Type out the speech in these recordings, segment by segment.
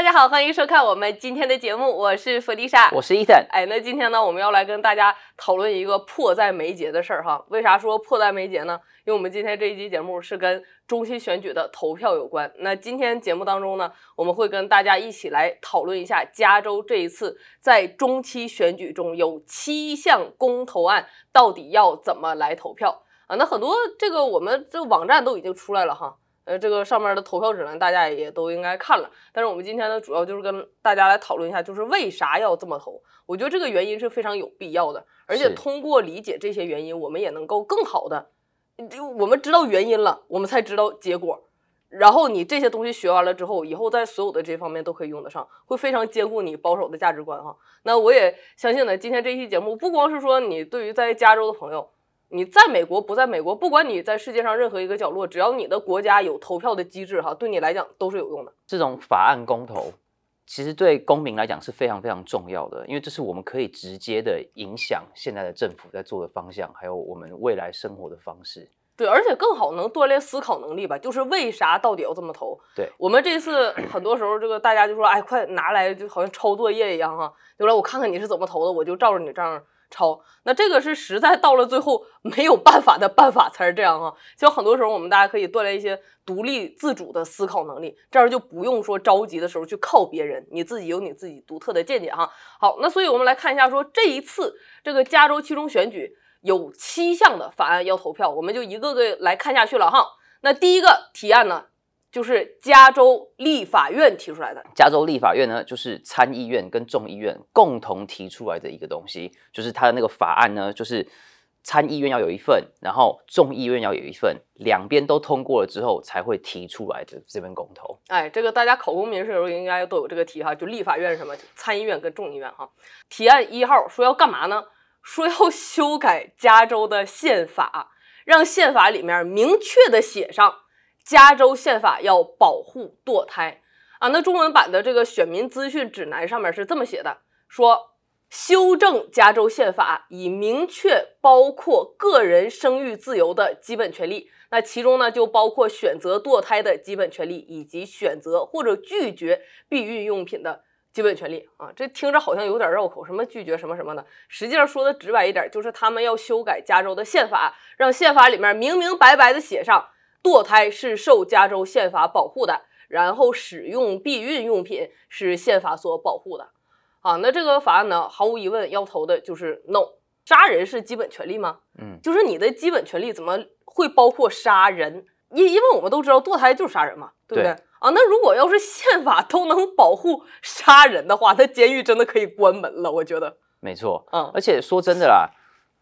大家好，欢迎收看我们今天的节目，我是弗丽莎，我是伊森。哎，那今天呢，我们要来跟大家讨论一个迫在眉睫的事儿哈。为啥说迫在眉睫呢？因为我们今天这一期节目是跟中期选举的投票有关。那今天节目当中呢，我们会跟大家一起来讨论一下加州这一次在中期选举中有七项公投案到底要怎么来投票啊。那很多这个我们这网站都已经出来了哈。呃，这个上面的投票指南大家也都应该看了，但是我们今天呢，主要就是跟大家来讨论一下，就是为啥要这么投？我觉得这个原因是非常有必要的，而且通过理解这些原因，我们也能够更好的，我们知道原因了，我们才知道结果。然后你这些东西学完了之后，以后在所有的这方面都可以用得上，会非常兼顾你保守的价值观哈。那我也相信呢，今天这期节目不光是说你对于在加州的朋友。你在美国不在美国，不管你在世界上任何一个角落，只要你的国家有投票的机制，哈，对你来讲都是有用的。这种法案公投，其实对公民来讲是非常非常重要的，因为这是我们可以直接的影响现在的政府在做的方向，还有我们未来生活的方式。对，而且更好能锻炼思考能力吧，就是为啥到底要这么投？对我们这次很多时候，这个大家就说，哎，快拿来，就好像抄作业一样哈。就来我看看你是怎么投的，我就照着你这样。抄，那这个是实在到了最后没有办法的办法，才是这样哈。就很多时候我们大家可以锻炼一些独立自主的思考能力，这样就不用说着急的时候去靠别人，你自己有你自己独特的见解哈。好，那所以我们来看一下，说这一次这个加州期中选举有七项的法案要投票，我们就一个个来看下去了哈。那第一个提案呢？就是加州立法院提出来的。加州立法院呢，就是参议院跟众议院共同提出来的一个东西，就是它的那个法案呢，就是参议院要有一份，然后众议院要有一份，两边都通过了之后才会提出来的。这份公投，哎，这个大家考公民的时候应该都有这个题哈，就立法院什么参议院跟众议院哈。提案一号说要干嘛呢？说要修改加州的宪法，让宪法里面明确的写上。加州宪法要保护堕胎啊！那中文版的这个选民资讯指南上面是这么写的：说修正加州宪法，以明确包括个人生育自由的基本权利。那其中呢，就包括选择堕胎的基本权利，以及选择或者拒绝避孕用品的基本权利啊。这听着好像有点绕口，什么拒绝什么什么的。实际上说的直白一点，就是他们要修改加州的宪法，让宪法里面明明白白的写上。堕胎是受加州宪法保护的，然后使用避孕用品是宪法所保护的，啊，那这个法案呢，毫无疑问要投的就是 no。杀人是基本权利吗？嗯，就是你的基本权利怎么会包括杀人？因因为我们都知道堕胎就是杀人嘛，对不对？啊，那如果要是宪法都能保护杀人的话，那监狱真的可以关门了，我觉得。没错，嗯，而且说真的啦，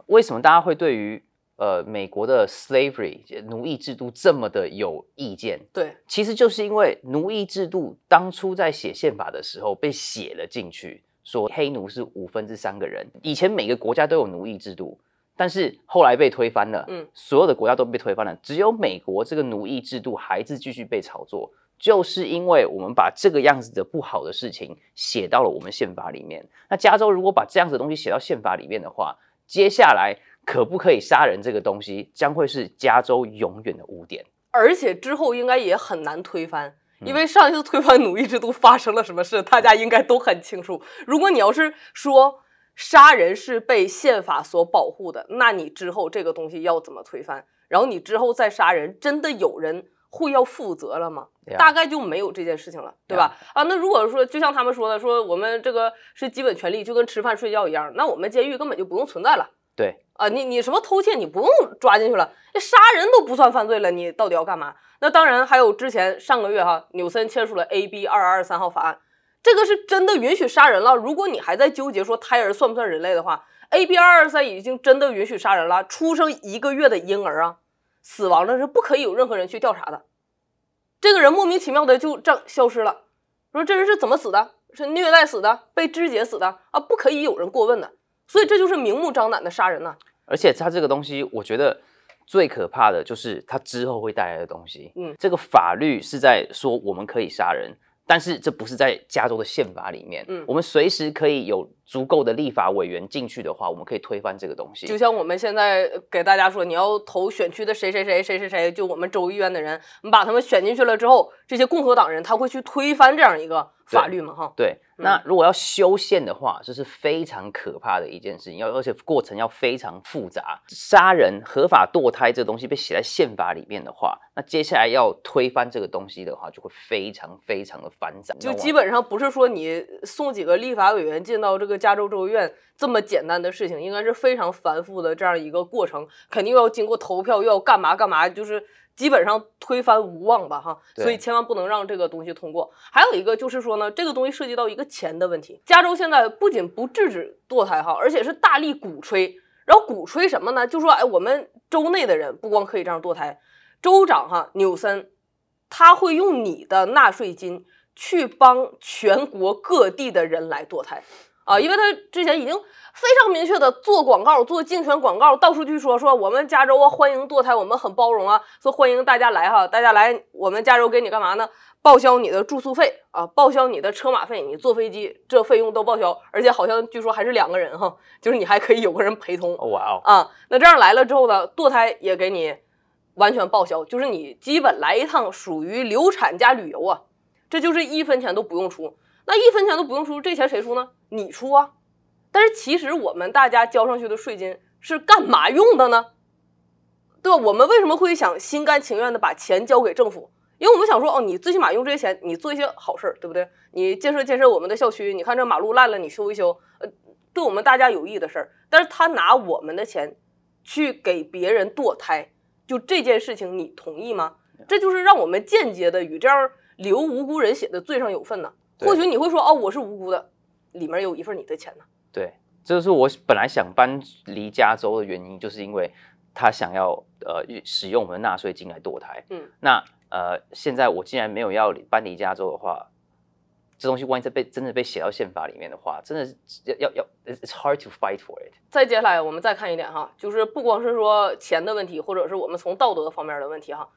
为什么大家会对于？呃，美国的 slavery 奴役制度这么的有意见，对，其实就是因为奴役制度当初在写宪法的时候被写了进去，说黑奴是五分之三个人。以前每个国家都有奴役制度，但是后来被推翻了，嗯，所有的国家都被推翻了，只有美国这个奴役制度还是继续被炒作，就是因为我们把这个样子的不好的事情写到了我们宪法里面。那加州如果把这样子的东西写到宪法里面的话，接下来。可不可以杀人？这个东西将会是加州永远的污点，而且之后应该也很难推翻，因为上一次推翻奴役制度发生了什么事，大家应该都很清楚。如果你要是说杀人是被宪法所保护的，那你之后这个东西要怎么推翻？然后你之后再杀人，真的有人会要负责了吗？大概就没有这件事情了，对吧？啊，那如果说就像他们说的，说我们这个是基本权利，就跟吃饭睡觉一样，那我们监狱根本就不用存在了。对啊，你你什么偷窃你不用抓进去了，你杀人都不算犯罪了，你到底要干嘛？那当然还有之前上个月哈纽森签署了 AB 二二三号法案，这个是真的允许杀人了。如果你还在纠结说胎儿算不算人类的话，AB 二二三已经真的允许杀人了。出生一个月的婴儿啊，死亡了是不可以有任何人去调查的，这个人莫名其妙的就这样消失了。说这人是怎么死的？是虐待死的？被肢解死的？啊，不可以有人过问的。所以这就是明目张胆的杀人呐！而且他这个东西，我觉得最可怕的就是他之后会带来的东西。嗯，这个法律是在说我们可以杀人，但是这不是在加州的宪法里面。嗯，我们随时可以有足够的立法委员进去的话，我们可以推翻这个东西。就像我们现在给大家说，你要投选区的谁谁谁谁谁谁，就我们州议院的人，你把他们选进去了之后，这些共和党人他会去推翻这样一个。法律嘛，哈，对。那如果要修宪的话，这是非常可怕的一件事情，要而且过程要非常复杂。杀人合法堕胎这个东西被写在宪法里面的话，那接下来要推翻这个东西的话，就会非常非常的繁杂。就基本上不是说你送几个立法委员进到这个加州州院这么简单的事情，应该是非常繁复的这样一个过程，肯定要经过投票，又要干嘛干嘛，就是。基本上推翻无望吧，哈，所以千万不能让这个东西通过。还有一个就是说呢，这个东西涉及到一个钱的问题。加州现在不仅不制止堕胎，哈，而且是大力鼓吹，然后鼓吹什么呢？就说，哎，我们州内的人不光可以这样堕胎，州长哈纽森，他会用你的纳税金去帮全国各地的人来堕胎。啊，因为他之前已经非常明确的做广告，做竞选广告，到处去说说我们加州啊，欢迎堕胎，我们很包容啊，说欢迎大家来哈，大家来，我们加州给你干嘛呢？报销你的住宿费啊，报销你的车马费，你坐飞机这费用都报销，而且好像据说还是两个人哈，就是你还可以有个人陪同。哦哇哦啊，那这样来了之后呢，堕胎也给你完全报销，就是你基本来一趟属于流产加旅游啊，这就是一分钱都不用出，那一分钱都不用出，这钱谁出呢？你出啊，但是其实我们大家交上去的税金是干嘛用的呢？对吧？我们为什么会想心甘情愿的把钱交给政府？因为我们想说，哦，你最起码用这些钱，你做一些好事儿，对不对？你建设建设我们的校区，你看这马路烂了，你修一修，呃，对我们大家有益的事儿。但是他拿我们的钱去给别人堕胎，就这件事情，你同意吗？这就是让我们间接的与这样流无辜人血的罪上有份呢。或许你会说，哦，我是无辜的。里面有一份你的钱呢？对，这就是我本来想搬离加州的原因，就是因为他想要呃使用我们的纳税金来堕胎。嗯，那呃现在我既然没有要搬离加州的话，这东西万一再被真的被写到宪法里面的话，真的是要要要，it's hard to fight for it。再接下来我们再看一点哈，就是不光是说钱的问题，或者是我们从道德方面的问题哈。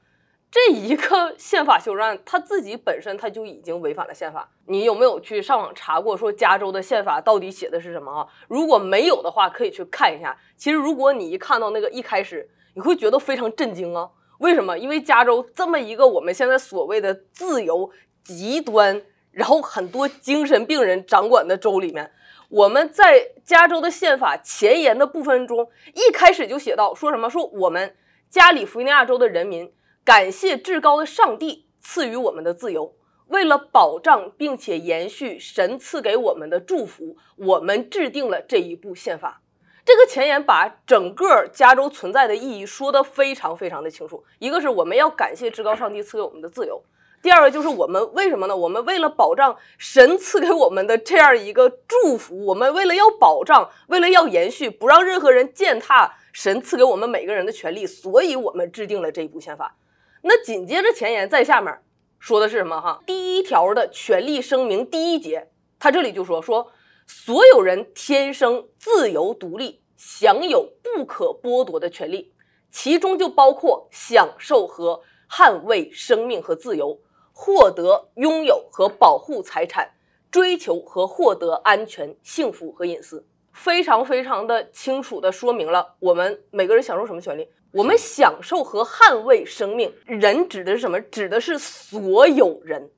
这一个 宪法修正案，它自己本身它就已经违反了宪法。你有没有去上网查过，说加州的宪法到底写的是什么啊？如果没有的话，可以去看一下。其实，如果你一看到那个一开始，你会觉得非常震惊啊！为什么？因为加州这么一个我们现在所谓的自由极端，然后很多精神病人掌管的州里面，我们在加州的宪法前言的部分中，一开始就写到说什么？说我们加利福尼亚州的人民。感谢至高的上帝赐予我们的自由，为了保障并且延续神赐给我们的祝福，我们制定了这一部宪法。这个前言把整个加州存在的意义说得非常非常的清楚。一个是我们要感谢至高上帝赐给我们的自由，第二个就是我们为什么呢？我们为了保障神赐给我们的这样一个祝福，我们为了要保障，为了要延续，不让任何人践踏神赐给我们每个人的权利，所以我们制定了这一部宪法。那紧接着前言在下面说的是什么？哈，第一条的权利声明第一节，他这里就说说，所有人天生自由独立，享有不可剥夺的权利，其中就包括享受和捍卫生命和自由，获得拥有和保护财产，追求和获得安全、幸福和隐私，非常非常的清楚的说明了我们每个人享受什么权利。我们享受和捍卫生命，人指的是什么？指的是所有人，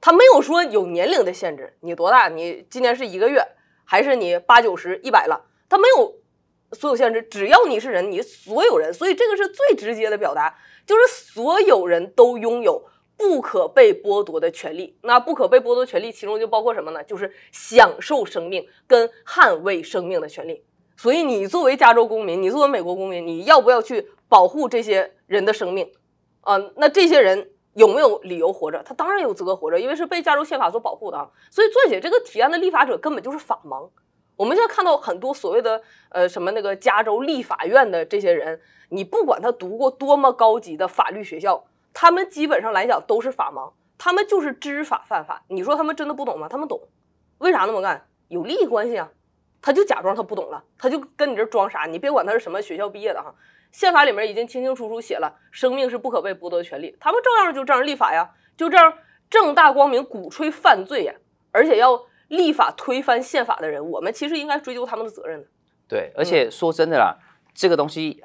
他没有说有年龄的限制。你多大？你今年是一个月，还是你八九十、一百了？他没有所有限制，只要你是人，你所有人。所以这个是最直接的表达，就是所有人都拥有不可被剥夺的权利。那不可被剥夺权利，其中就包括什么呢？就是享受生命跟捍卫生命的权利。所以，你作为加州公民，你作为美国公民，你要不要去保护这些人的生命？啊，那这些人有没有理由活着？他当然有资格活着，因为是被加州宪法所保护的啊。所以，撰写这个提案的立法者根本就是法盲。我们现在看到很多所谓的呃什么那个加州立法院的这些人，你不管他读过多么高级的法律学校，他们基本上来讲都是法盲，他们就是知法犯法。你说他们真的不懂吗？他们懂，为啥那么干？有利益关系啊。他就假装他不懂了，他就跟你这装傻，你别管他是什么学校毕业的哈。宪法里面已经清清楚楚写了，生命是不可被剥夺的权利，他们照样就这样立法呀，就这样正大光明鼓吹犯罪呀，而且要立法推翻宪法的人，我们其实应该追究他们的责任的。对，而且说真的啦，这个东西，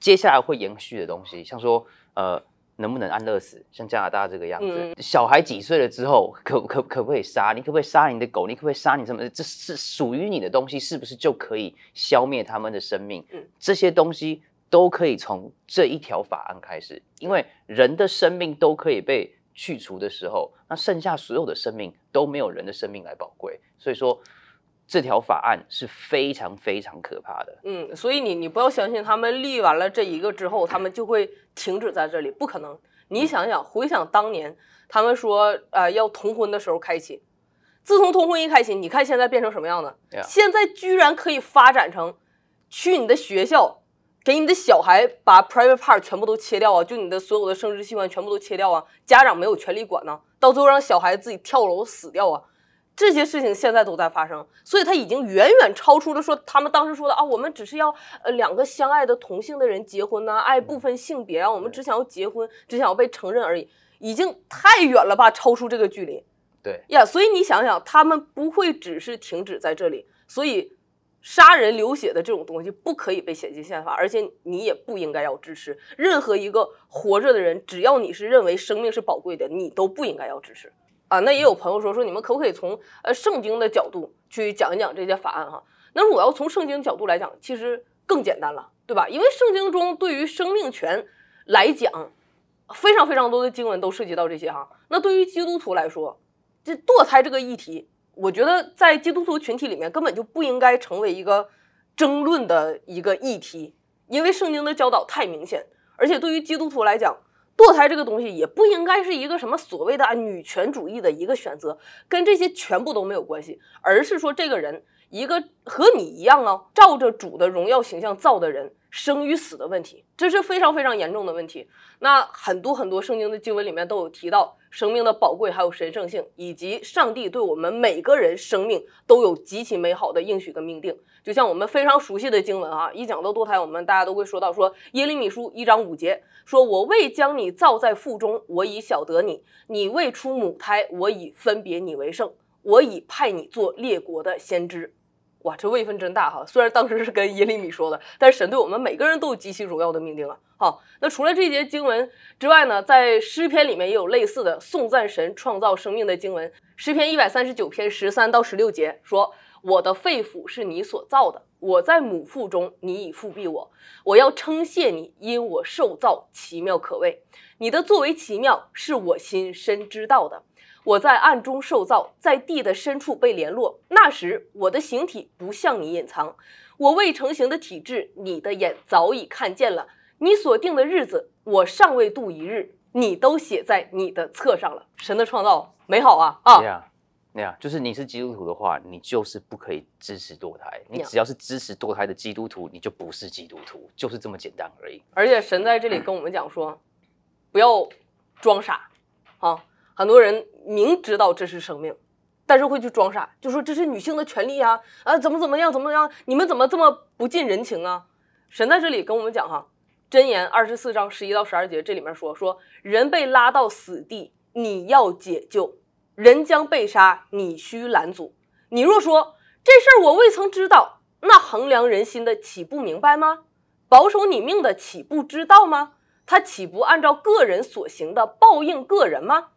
接下来会延续的东西，像说呃。能不能安乐死？像加拿大这个样子，小孩几岁了之后，可可可不可以杀？你可不可以杀你的狗？你可不可以杀你什么？这是属于你的东西，是不是就可以消灭他们的生命？这些东西都可以从这一条法案开始，因为人的生命都可以被去除的时候，那剩下所有的生命都没有人的生命来宝贵。所以说。这条法案是非常非常可怕的，嗯，所以你你不要相信他们立完了这一个之后，他们就会停止在这里，不可能。你想想，回想当年他们说呃要同婚的时候开启，自从同婚一开启，你看现在变成什么样子？现在居然可以发展成去你的学校，给你的小孩把 private part 全部都切掉啊，就你的所有的生殖器官全部都切掉啊，家长没有权利管呢，到最后让小孩自己跳楼死掉啊。这些事情现在都在发生，所以他已经远远超出了说他们当时说的啊，我们只是要呃两个相爱的同性的人结婚呐，爱不分性别啊，我们只想要结婚，只想要被承认而已，已经太远了吧，超出这个距离。对呀，所以你想想，他们不会只是停止在这里，所以杀人流血的这种东西不可以被写进宪法，而且你也不应该要支持任何一个活着的人，只要你是认为生命是宝贵的，你都不应该要支持。啊，那也有朋友说说你们可不可以从呃圣经的角度去讲一讲这些法案哈？那如果要从圣经角度来讲，其实更简单了，对吧？因为圣经中对于生命权来讲，非常非常多的经文都涉及到这些哈。那对于基督徒来说，这堕胎这个议题，我觉得在基督徒群体里面根本就不应该成为一个争论的一个议题，因为圣经的教导太明显，而且对于基督徒来讲。堕胎这个东西也不应该是一个什么所谓的女权主义的一个选择，跟这些全部都没有关系，而是说这个人。一个和你一样啊，照着主的荣耀形象造的人生与死的问题，这是非常非常严重的问题。那很多很多圣经的经文里面都有提到生命的宝贵，还有神圣性，以及上帝对我们每个人生命都有极其美好的应许跟命定。就像我们非常熟悉的经文啊，一讲到堕胎，我们大家都会说到说耶利米书一章五节，说我未将你造在腹中，我已晓得你；你未出母胎，我已分别你为圣，我已派你做列国的先知。哇，这位分真大哈！虽然当时是跟耶利米说的，但是神对我们每个人都有极其荣耀的命令啊！好，那除了这节经文之外呢，在诗篇里面也有类似的颂赞神创造生命的经文。诗篇一百三十九篇十三到十六节说：“我的肺腑是你所造的，我在母腹中，你已复庇我。我要称谢你，因我受造奇妙可畏。你的作为奇妙，是我心深知道的。”我在暗中受造，在地的深处被联络。那时我的形体不向你隐藏，我未成形的体质，你的眼早已看见了。你所定的日子，我尚未度一日，你都写在你的册上了。神的创造美好啊啊！那样，那样，就是你是基督徒的话，你就是不可以支持堕胎。你只要是支持堕胎的基督徒，你就不是基督徒，就是这么简单而已。而且神在这里跟我们讲说，不要装傻啊。很多人明知道这是生命，但是会去装傻，就说这是女性的权利呀，啊，怎么怎么样，怎么样？你们怎么这么不近人情啊？神在这里跟我们讲哈，箴言二十四章十一到十二节，这里面说说人被拉到死地，你要解救；人将被杀，你需拦阻。你若说这事儿我未曾知道，那衡量人心的岂不明白吗？保守你命的岂不知道吗？他岂不按照个人所行的报应个人吗？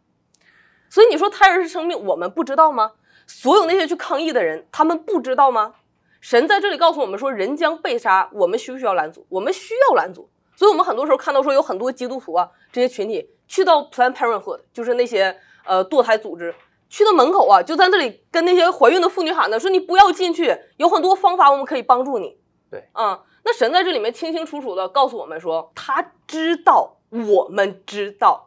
所以你说胎儿是生命，我们不知道吗？所有那些去抗议的人，他们不知道吗？神在这里告诉我们说，人将被杀，我们需不需要拦阻？我们需要拦阻。所以，我们很多时候看到说，有很多基督徒啊，这些群体去到 Planned Parenthood，就是那些呃堕胎组织，去到门口啊，就在那里跟那些怀孕的妇女喊的说：“你不要进去，有很多方法我们可以帮助你。”对，啊，那神在这里面清清楚楚的告诉我们说，他知道，我们知道。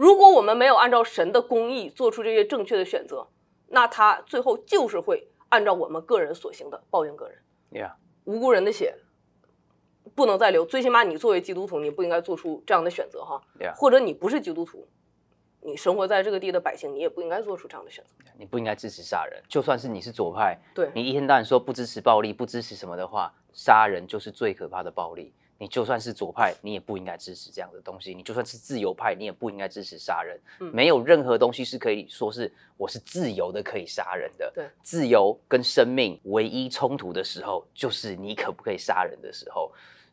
如果我们没有按照神的公义做出这些正确的选择，那他最后就是会按照我们个人所行的报应个人。Yeah，无辜人的血不能再流，最起码你作为基督徒，你不应该做出这样的选择哈。Yeah，或者你不是基督徒，你生活在这个地的百姓，你也不应该做出这样的选择。你不应该支持杀人，就算是你是左派，对你一天到晚说不支持暴力、不支持什么的话，杀人就是最可怕的暴力。你就算是左派，你也不应该支持这样的东西；你就算是自由派，你也不应该支持杀人。没有任何东西是可以说是我是自由的可以杀人的。对，自由跟生命唯一冲突的时候，就是你可不可以杀人的时候。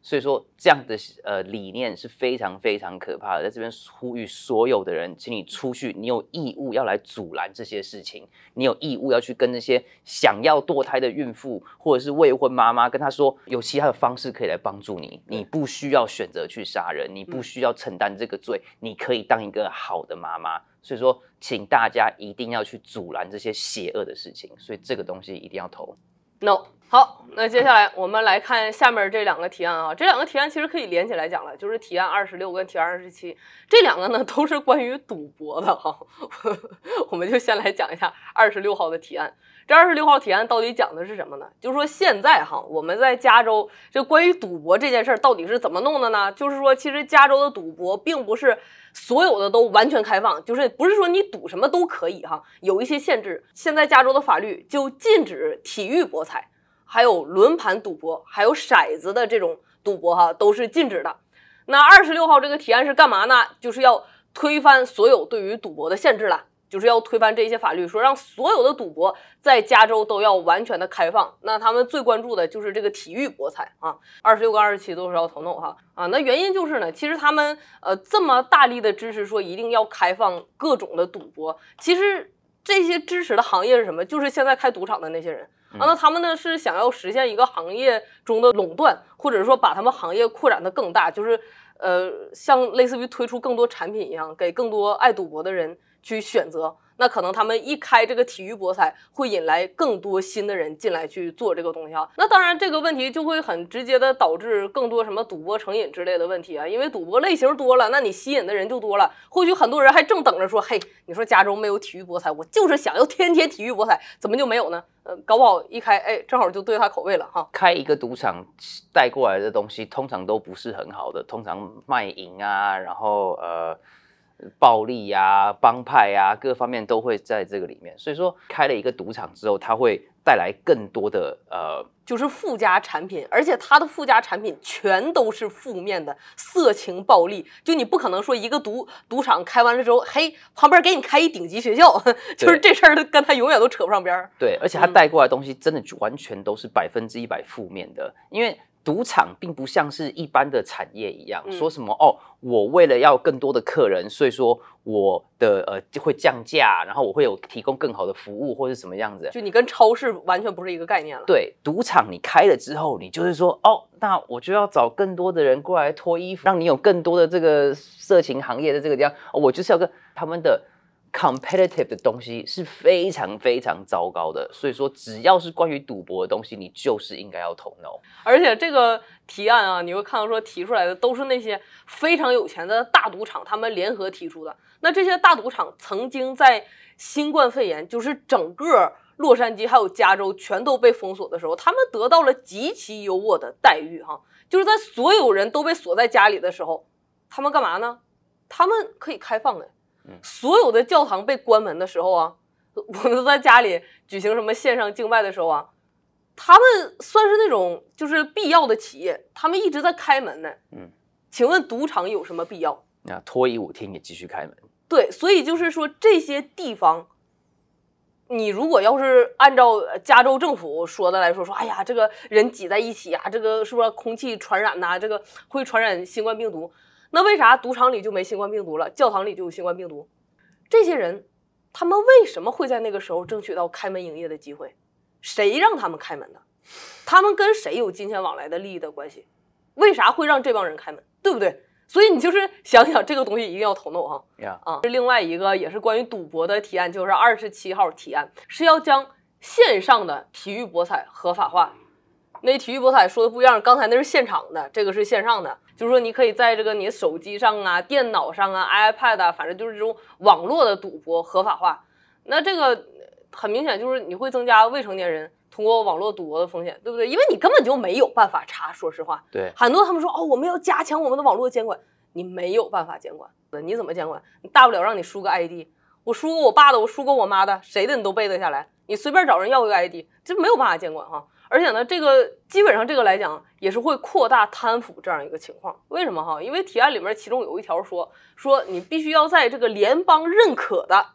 所以说，这样的呃理念是非常非常可怕的。在这边呼吁所有的人，请你出去，你有义务要来阻拦这些事情，你有义务要去跟那些想要堕胎的孕妇或者是未婚妈妈，跟她说有其他的方式可以来帮助你，你不需要选择去杀人，你不需要承担这个罪，你可以当一个好的妈妈。所以说，请大家一定要去阻拦这些邪恶的事情。所以这个东西一定要投 no。好，那接下来我们来看下面这两个提案啊，这两个提案其实可以连起来讲了，就是提案二十六跟提案二十七这两个呢，都是关于赌博的哈。我们就先来讲一下二十六号的提案，这二十六号提案到底讲的是什么呢？就是说现在哈，我们在加州这关于赌博这件事儿到底是怎么弄的呢？就是说，其实加州的赌博并不是所有的都完全开放，就是不是说你赌什么都可以哈，有一些限制。现在加州的法律就禁止体育博彩。还有轮盘赌博，还有骰子的这种赌博哈，都是禁止的。那二十六号这个提案是干嘛呢？就是要推翻所有对于赌博的限制了，就是要推翻这些法律，说让所有的赌博在加州都要完全的开放。那他们最关注的就是这个体育博彩啊，二十六跟二十七都是要投 no 哈啊。那原因就是呢，其实他们呃这么大力的支持说一定要开放各种的赌博，其实。这些支持的行业是什么？就是现在开赌场的那些人啊，那他们呢是想要实现一个行业中的垄断，或者说把他们行业扩展得更大，就是呃，像类似于推出更多产品一样，给更多爱赌博的人去选择。那可能他们一开这个体育博彩，会引来更多新的人进来去做这个东西啊。那当然，这个问题就会很直接的导致更多什么赌博成瘾之类的问题啊。因为赌博类型多了，那你吸引的人就多了。或许很多人还正等着说，嘿，你说家中没有体育博彩，我就是想要天天体育博彩，怎么就没有呢？呃，搞不好一开，哎，正好就对他口味了哈。开一个赌场带过来的东西，通常都不是很好的，通常卖淫啊，然后呃。暴力呀，帮派呀，各方面都会在这个里面。所以说，开了一个赌场之后，它会带来更多的呃，就是附加产品，而且它的附加产品全都是负面的，色情、暴力。就你不可能说一个赌赌场开完了之后，嘿，旁边给你开一顶级学校，就是这事儿跟他永远都扯不上边儿。对，而且他带过来的东西真的完全都是百分之一百负面的，因为。赌场并不像是一般的产业一样，说什么哦，我为了要更多的客人，所以说我的呃就会降价，然后我会有提供更好的服务或者是什么样子。就你跟超市完全不是一个概念了。对，赌场你开了之后，你就是说哦，那我就要找更多的人过来脱衣服，让你有更多的这个色情行业的这个地方，我就是要跟他们的。competitive 的东西是非常非常糟糕的，所以说只要是关于赌博的东西，你就是应该要投 no。而且这个提案啊，你会看到说提出来的都是那些非常有钱的大赌场，他们联合提出的。那这些大赌场曾经在新冠肺炎，就是整个洛杉矶还有加州全都被封锁的时候，他们得到了极其优渥的待遇哈，就是在所有人都被锁在家里的时候，他们干嘛呢？他们可以开放的。所有的教堂被关门的时候啊，我们都在家里举行什么线上敬拜的时候啊，他们算是那种就是必要的企业，他们一直在开门呢。嗯，请问赌场有什么必要？那脱衣舞厅也继续开门。对，所以就是说这些地方，你如果要是按照加州政府说的来说，说哎呀，这个人挤在一起啊，这个是不是空气传染呐？这个会传染新冠病毒。那为啥赌场里就没新冠病毒了？教堂里就有新冠病毒？这些人，他们为什么会在那个时候争取到开门营业的机会？谁让他们开门的？他们跟谁有金钱往来的利益的关系？为啥会让这帮人开门？对不对？所以你就是 想想这个东西一定要头脑哈。啊！另外一个也是关于赌博的提案，就是二十七号提案是要将线上的体育博彩合法化。那体育博彩说的不一样，刚才那是现场的，这个是线上的。就是说，你可以在这个你手机上啊、电脑上啊、iPad 啊，反正就是这种网络的赌博合法化。那这个很明显就是你会增加未成年人通过网络赌博的风险，对不对？因为你根本就没有办法查。说实话，对很多他们说哦，我们要加强我们的网络监管，你没有办法监管，你怎么监管？你大不了让你输个 ID，我输给我爸的，我输给我妈的，谁的你都背得下来，你随便找人要个 ID，这没有办法监管哈。而且呢，这个基本上这个来讲也是会扩大贪腐这样一个情况。为什么哈？因为提案里面其中有一条说说你必须要在这个联邦认可的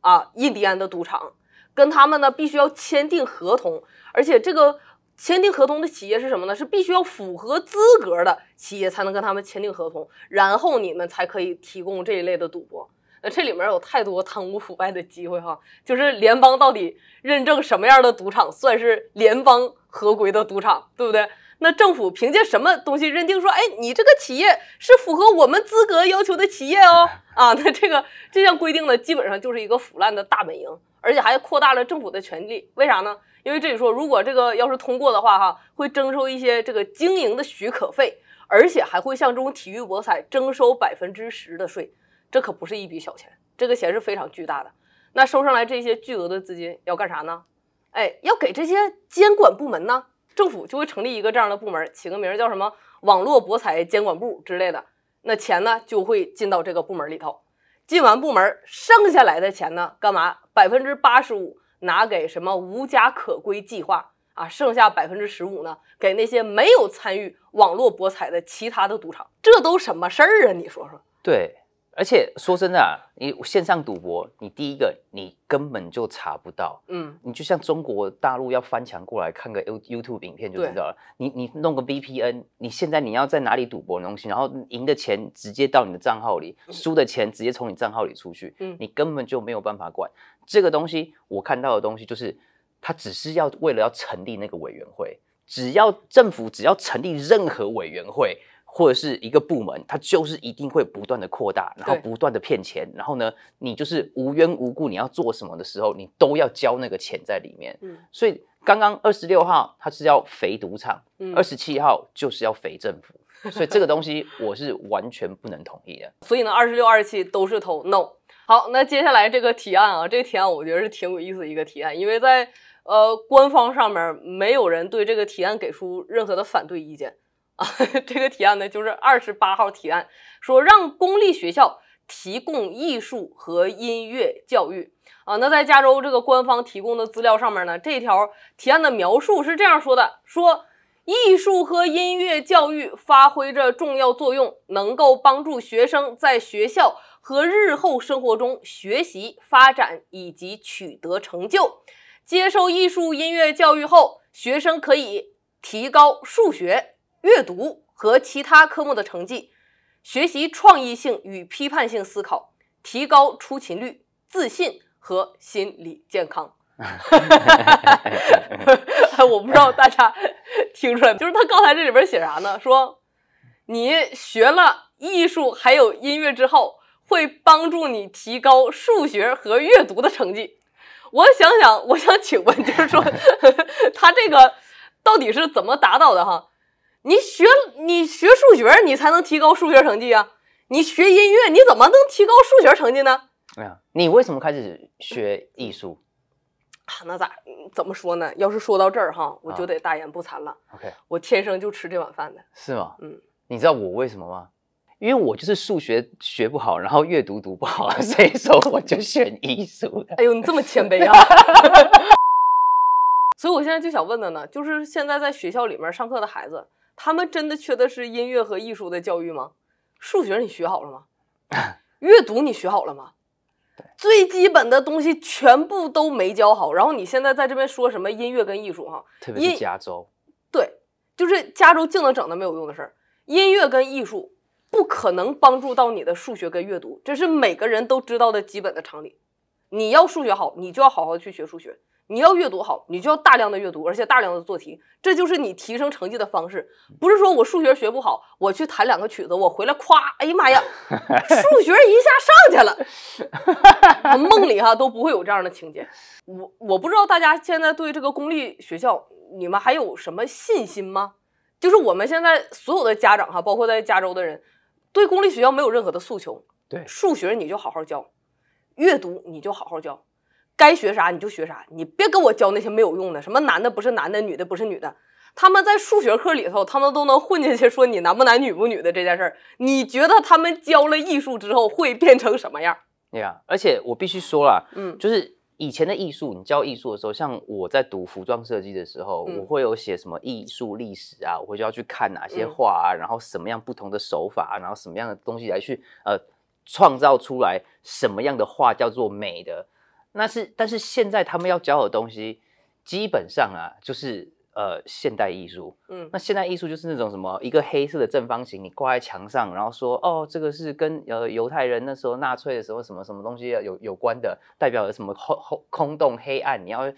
啊印第安的赌场跟他们呢必须要签订合同，而且这个签订合同的企业是什么呢？是必须要符合资格的企业才能跟他们签订合同，然后你们才可以提供这一类的赌博。这里面有太多贪污腐败的机会哈，就是联邦到底认证什么样的赌场算是联邦合规的赌场，对不对？那政府凭借什么东西认定说，哎，你这个企业是符合我们资格要求的企业哦？啊，那这个这项规定呢，基本上就是一个腐烂的大本营，而且还扩大了政府的权力。为啥呢？因为这里说，如果这个要是通过的话哈，会征收一些这个经营的许可费，而且还会向这种体育博彩征收百分之十的税。这可不是一笔小钱，这个钱是非常巨大的。那收上来这些巨额的资金要干啥呢？哎，要给这些监管部门呢，政府就会成立一个这样的部门，起个名叫什么“网络博彩监管部”之类的。那钱呢就会进到这个部门里头。进完部门，剩下来的钱呢，干嘛？百分之八十五拿给什么无家可归计划啊？剩下百分之十五呢，给那些没有参与网络博彩的其他的赌场。这都什么事儿啊？你说说。对。而且说真的，你线上赌博，你第一个你根本就查不到，嗯，你就像中国大陆要翻墙过来看个 u youtube 影片就知道了。你你弄个 VPN，你现在你要在哪里赌博东西，然后赢的钱直接到你的账号里，输的钱直接从你账号里出去，嗯，你根本就没有办法管这个东西。我看到的东西就是，他只是要为了要成立那个委员会，只要政府只要成立任何委员会。或者是一个部门，它就是一定会不断的扩大，然后不断的骗钱，然后呢，你就是无缘无故你要做什么的时候，你都要交那个钱在里面。嗯，所以刚刚二十六号它是要肥赌场，二十七号就是要肥政府，所以这个东西我是完全不能同意的。所以呢，二十六、二十七都是投 no。好，那接下来这个提案啊，这个提案我觉得是挺有意思的一个提案，因为在呃官方上面没有人对这个提案给出任何的反对意见。啊，这个提案呢，就是二十八号提案，说让公立学校提供艺术和音乐教育啊。那在加州这个官方提供的资料上面呢，这条提案的描述是这样说的：说艺术和音乐教育发挥着重要作用，能够帮助学生在学校和日后生活中学习、发展以及取得成就。接受艺术音乐教育后，学生可以提高数学。阅读和其他科目的成绩，学习创意性与批判性思考，提高出勤率、自信和心理健康。我不知道大家听出来，就是他刚才这里边写啥呢？说你学了艺术还有音乐之后，会帮助你提高数学和阅读的成绩。我想想，我想请问，就是说 他这个到底是怎么达到的？哈。你学你学数学，你才能提高数学成绩啊！你学音乐，你怎么能提高数学成绩呢？哎呀，你为什么开始学艺术？啊，那咋怎么说呢？要是说到这儿哈，我就得大言不惭了。OK，我天生就吃这碗饭的。是吗？嗯。你知道我为什么吗？因为我就是数学学不好，然后阅读读不好，所以说我就选艺术哎呦，你这么谦卑啊！所以我现在就想问的呢，就是现在在学校里面上课的孩子。他们真的缺的是音乐和艺术的教育吗？数学你学好了吗？阅读你学好了吗？最基本的东西全部都没教好，然后你现在在这边说什么音乐跟艺术哈？特别是加州，对，就是加州净能整的没有用的事儿。音乐跟艺术不可能帮助到你的数学跟阅读，这是每个人都知道的基本的常理。你要数学好，你就要好好去学数学。你要阅读好，你就要大量的阅读，而且大量的做题，这就是你提升成绩的方式。不是说我数学学不好，我去弹两个曲子，我回来咵，哎呀妈呀，数学一下上去了。梦里哈都不会有这样的情节。我我不知道大家现在对这个公立学校，你们还有什么信心吗？就是我们现在所有的家长哈，包括在加州的人，对公立学校没有任何的诉求。对数学你就好好教，阅读你就好好教。该学啥你就学啥，你别跟我教那些没有用的。什么男的不是男的，女的不是女的。他们在数学课里头，他们都能混进去说你男不男女不女的这件事儿。你觉得他们教了艺术之后会变成什么样？对呀，而且我必须说了，嗯，就是以前的艺术，你教艺术的时候，像我在读服装设计的时候，我会有写什么艺术历史啊，我会要去看哪些画啊，然后什么样不同的手法，然后什么样的东西来去呃创造出来什么样的画叫做美的。那是，但是现在他们要教的东西，基本上啊，就是呃现代艺术，嗯，那现代艺术就是那种什么一个黑色的正方形，你挂在墙上，然后说哦，这个是跟呃犹太人那时候纳粹的时候什么什么东西有有关的，代表了什么空空洞黑暗，你要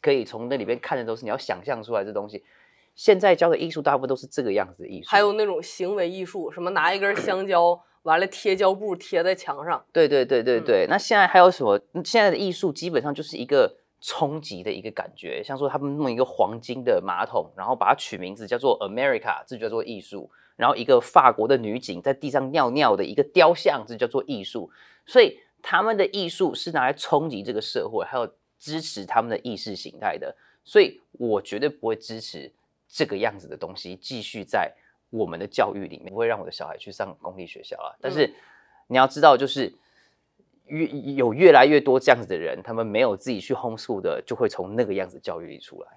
可以从那里边看的都是你要想象出来这东西。现在教的艺术大部分都是这个样子的艺术，还有那种行为艺术，什么拿一根香蕉。完了，贴胶布贴在墙上。对对对对对。那现在还有什么？现在的艺术基本上就是一个冲击的一个感觉，像说他们弄一个黄金的马桶，然后把它取名字叫做 America，这叫做艺术。然后一个法国的女警在地上尿尿的一个雕像，这叫做艺术。所以他们的艺术是拿来冲击这个社会，还有支持他们的意识形态的。所以我绝对不会支持这个样子的东西继续在。我们的教育里面不会让我的小孩去上公立学校啊。但是你要知道，就是越有越来越多这样子的人，他们没有自己去 homeschool 的，就会从那个样子教育里出来。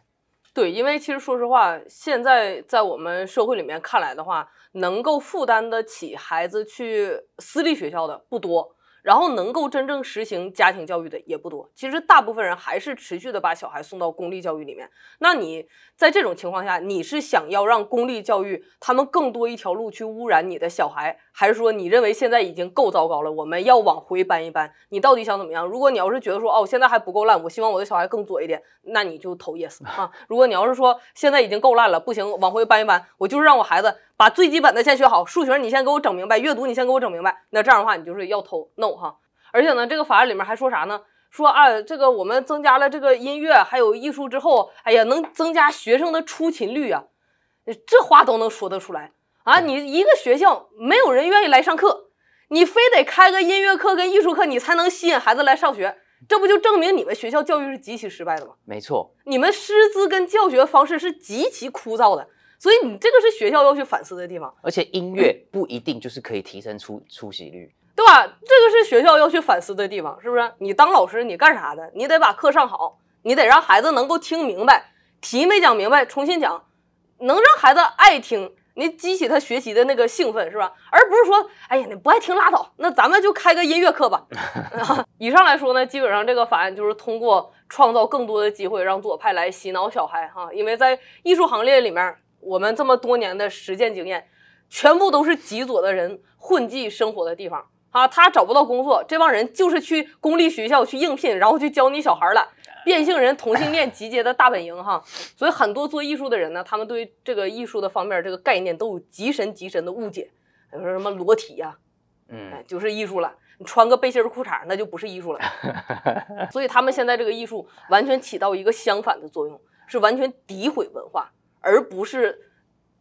对，因为其实说实话，现在在我们社会里面看来的话，能够负担得起孩子去私立学校的不多。然后能够真正实行家庭教育的也不多，其实大部分人还是持续的把小孩送到公立教育里面。那你在这种情况下，你是想要让公立教育他们更多一条路去污染你的小孩，还是说你认为现在已经够糟糕了，我们要往回搬一搬？你到底想怎么样？如果你要是觉得说，哦，现在还不够烂，我希望我的小孩更左一点，那你就投 yes 啊。如果你要是说现在已经够烂了，不行，往回搬一搬，我就是让我孩子。把最基本的先学好，数学你先给我整明白，阅读你先给我整明白。那这样的话，你就是要偷 o 哈。而且呢，这个法案里面还说啥呢？说啊，这个我们增加了这个音乐还有艺术之后，哎呀，能增加学生的出勤率啊。这话都能说得出来啊？你一个学校没有人愿意来上课，你非得开个音乐课跟艺术课，你才能吸引孩子来上学。这不就证明你们学校教育是极其失败的吗？没错，你们师资跟教学方式是极其枯燥的。所以你这个是学校要去反思的地方，而且音乐不一定就是可以提升出出席率，对吧？这个是学校要去反思的地方，是不是？你当老师，你干啥的？你得把课上好，你得让孩子能够听明白，题没讲明白，重新讲，能让孩子爱听，你激起他学习的那个兴奋，是吧？而不是说，哎呀，你不爱听拉倒，那咱们就开个音乐课吧。以上来说呢，基本上这个法案就是通过创造更多的机会，让左派来洗脑小孩哈，因为在艺术行列里面。我们这么多年的实践经验，全部都是极左的人混迹生活的地方啊！他找不到工作，这帮人就是去公立学校去应聘，然后去教你小孩了。变性人、同性恋集结的大本营哈！所以很多做艺术的人呢，他们对这个艺术的方面这个概念都有极深极深的误解。比如说什么裸体呀，嗯，就是艺术了。你穿个背心裤衩，那就不是艺术了。所以他们现在这个艺术完全起到一个相反的作用，是完全诋毁文化。而不是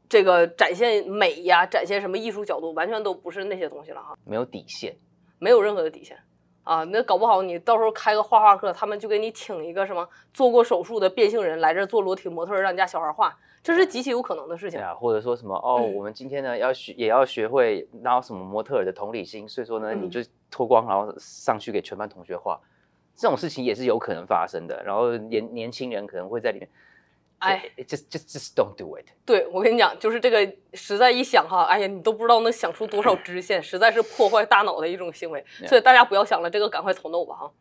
这个展现美呀，展现什么艺术角度，完全都不是那些东西了哈。没有底线，没有任何的底线啊！那搞不好你到时候开个画画课，他们就给你请一个什么做过手术的变性人来这儿做裸体模特，让你家小孩画，这是极其有可能的事情。对或者说什么哦，我们今天呢要学，也要学会拿什么模特儿的同理心，所以说呢，你就脱光然后上去给全班同学画，这种事情也是有可能发生的。然后年年轻人可能会在里面。哎，just just just don't do it。对我跟你讲，就是这个，实在一想哈，哎呀，你都不知道能想出多少支线，实在是破坏大脑的一种行为。所以大家不要想了，这个赶快 no 吧哈。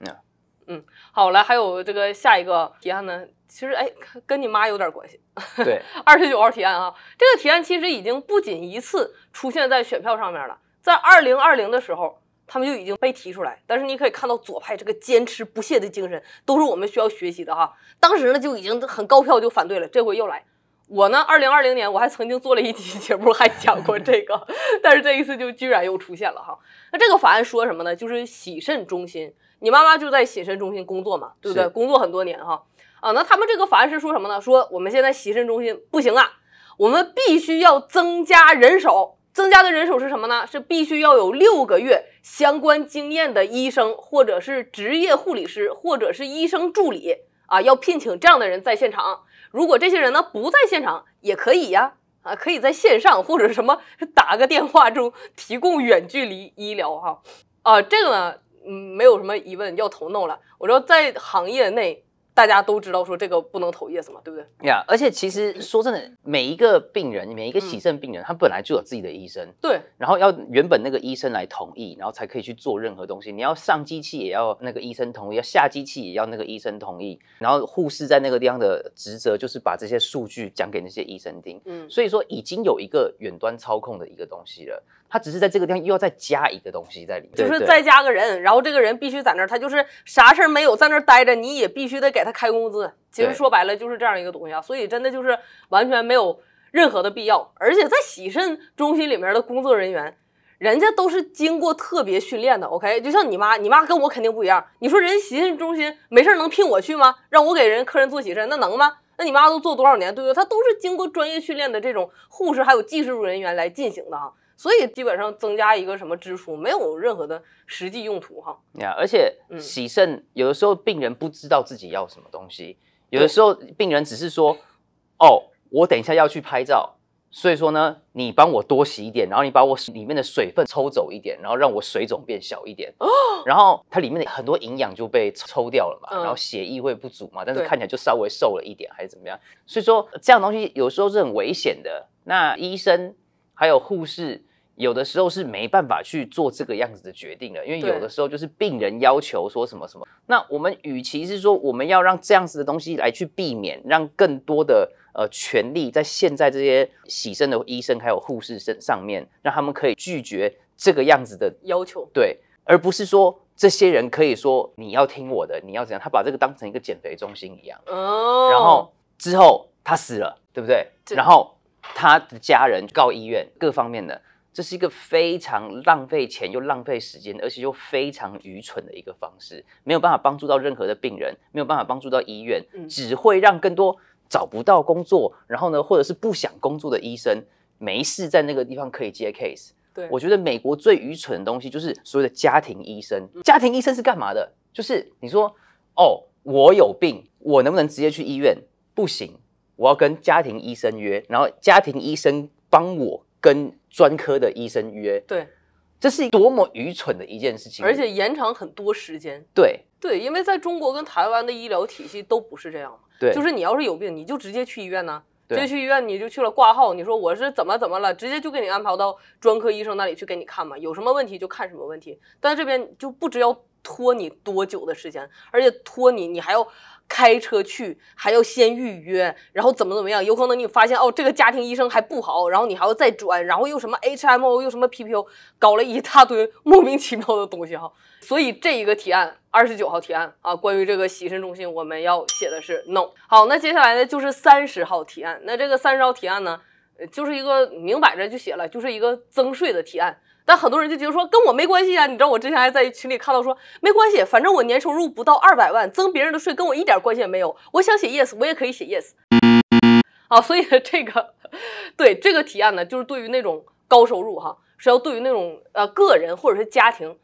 嗯，好来，还有这个下一个提案呢，其实哎，跟你妈有点关系。对，二十九号提案啊，这个提案其实已经不仅一次出现在选票上面了，在二零二零的时候。他们就已经被提出来，但是你可以看到左派这个坚持不懈的精神，都是我们需要学习的哈。当时呢就已经很高票就反对了，这回又来。我呢，二零二零年我还曾经做了一期节目，还讲过这个，但是这一次就居然又出现了哈。那这个法案说什么呢？就是洗肾中心，你妈妈就在洗肾中心工作嘛，对不对？工作很多年哈啊。那他们这个法案是说什么呢？说我们现在洗肾中心不行啊，我们必须要增加人手。增加的人手是什么呢？是必须要有六个月相关经验的医生，或者是职业护理师，或者是医生助理啊，要聘请这样的人在现场。如果这些人呢不在现场，也可以呀啊，可以在线上或者什么 打个电话中提供远距离医疗哈啊，这个呢嗯没有什么疑问要头弄了。我说在行业内。大家都知道说这个不能投，yes 嘛，对不对？呀，而且其实说真的，每一个病人，每一个洗肾病人，他本来就有自己的医生，对。然后要原本那个医生来同意，然后才可以去做任何东西。你要上机器也要那个医生同意，要下机器也要那个医生同意。然后护士在那个地方的职责就是把这些数据讲给那些医生听。嗯，所以说已经有一个远端操控的一个东西了，他只是在这个地方又要再加一个东西在里面，就是再加个人，然后这个人必须在那儿，他就是啥事儿没有在那儿待着，你也必须得给。给他开工资，其实说白了就是这样一个东西啊，所以真的就是完全没有任何的必要。而且在洗肾中心里面的工作人员，人家都是经过特别训练的。OK，就像你妈，你妈跟我肯定不一样。你说人洗肾中心没事能聘我去吗？让我给人客人做洗肾，那能吗？那你妈都做多少年？对不对，她都是经过专业训练的这种护士还有技术人员来进行的啊。所以基本上增加一个什么支出，没有任何的实际用途哈。呀，而且洗肾有的时候病人不知道自己要什么东西，有的时候病人只是说，哦，我等一下要去拍照，所以说呢，你帮我多洗一点，然后你把我里面的水分抽走一点，然后让我水肿变小一点。哦，然后它里面的很多营养就被抽掉了嘛，然后血液会不足嘛，但是看起来就稍微瘦了一点还是怎么样？所以说这样东西有时候是很危险的。那医生。还有护士有的时候是没办法去做这个样子的决定了，因为有的时候就是病人要求说什么什么。那我们与其是说我们要让这样子的东西来去避免，让更多的呃权利在现在这些洗身的医生还有护士身上面，让他们可以拒绝这个样子的要求，对，而不是说这些人可以说你要听我的，你要怎样，他把这个当成一个减肥中心一样，哦，然后之后他死了，对不对？然后。他的家人告医院，各方面的，这是一个非常浪费钱又浪费时间，而且又非常愚蠢的一个方式，没有办法帮助到任何的病人，没有办法帮助到医院，只会让更多找不到工作，然后呢，或者是不想工作的医生没事在那个地方可以接 case。对，我觉得美国最愚蠢的东西就是所谓的家庭医生。家庭医生是干嘛的？就是你说哦，我有病，我能不能直接去医院？不行。我要跟家庭医生约，然后家庭医生帮我跟专科的医生约。对，这是多么愚蠢的一件事情！而且延长很多时间。对对，因为在中国跟台湾的医疗体系都不是这样嘛。对，就是你要是有病，你就直接去医院呐。直接去医院你就去了挂号，你说我是怎么怎么了，直接就给你安排到专科医生那里去给你看嘛，有什么问题就看什么问题。但这边就不知要拖你多久的时间，而且拖你，你还要。开车去还要先预约，然后怎么怎么样？有可能你发现哦，这个家庭医生还不好，然后你还要再转，然后又什么 HMO 又什么 PPO，搞了一大堆莫名其妙的东西哈。所以这一个提案二十九号提案啊，关于这个洗肾中心，我们要写的是 no。好，那接下来呢就是三十号提案，那这个三十号提案呢，就是一个明摆着就写了，就是一个增税的提案。但很多人就觉得说跟我没关系啊，你知道我之前还在群里看到说没关系，反正我年收入不到二百万，增别人的税跟我一点关系也没有。我想写 yes，我也可以写 yes，啊，所以呢，这个对这个提案呢，就是对于那种高收入哈，是要对于那种呃个人或者是家庭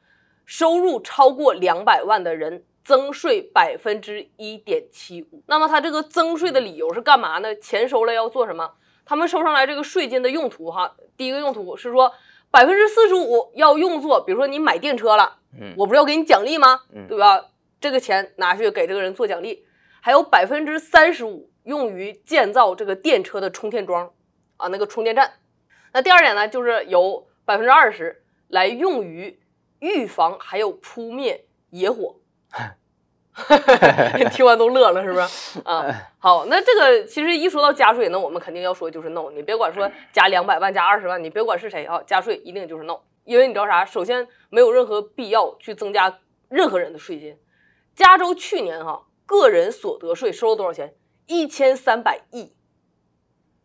收入超过两百万的人增税百分之一点七五。那么他这个增税的理由是干嘛呢？钱收了要做什么？他们收上来这个税金的用途哈，第一个用途是说。百分之四十五要用作，比如说你买电车了，嗯，我不是要给你奖励吗？嗯，对吧？这个钱拿去给这个人做奖励，还有百分之三十五用于建造这个电车的充电桩，啊，那个充电站。那第二点呢，就是有百分之二十来用于预防还有扑灭野火。哈哈，听完都乐了，是不是？啊，好，那这个其实一说到加税那我们肯定要说就是 no。你别管说加两百万、加二十万，你别管是谁啊，加税一定就是 no。因为你知道啥？首先没有任何必要去增加任何人的税金。加州去年哈个人所得税收了多少钱？一千三百亿。